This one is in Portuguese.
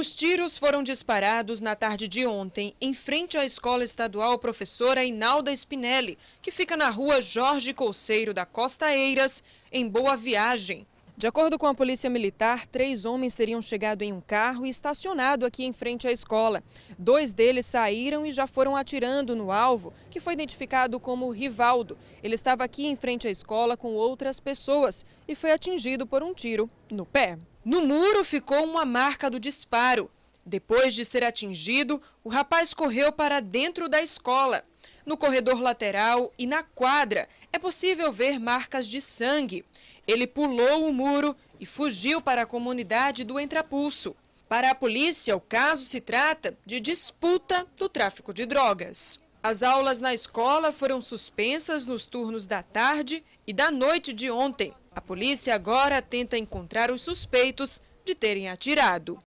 Os tiros foram disparados na tarde de ontem, em frente à escola estadual professora Inalda Spinelli, que fica na rua Jorge Colseiro da Costa Eiras, em Boa Viagem. De acordo com a Polícia Militar, três homens teriam chegado em um carro e estacionado aqui em frente à escola. Dois deles saíram e já foram atirando no alvo, que foi identificado como Rivaldo. Ele estava aqui em frente à escola com outras pessoas e foi atingido por um tiro no pé. No muro ficou uma marca do disparo. Depois de ser atingido, o rapaz correu para dentro da escola. No corredor lateral e na quadra é possível ver marcas de sangue. Ele pulou o muro e fugiu para a comunidade do Entrapulso. Para a polícia, o caso se trata de disputa do tráfico de drogas. As aulas na escola foram suspensas nos turnos da tarde e da noite de ontem. A polícia agora tenta encontrar os suspeitos de terem atirado.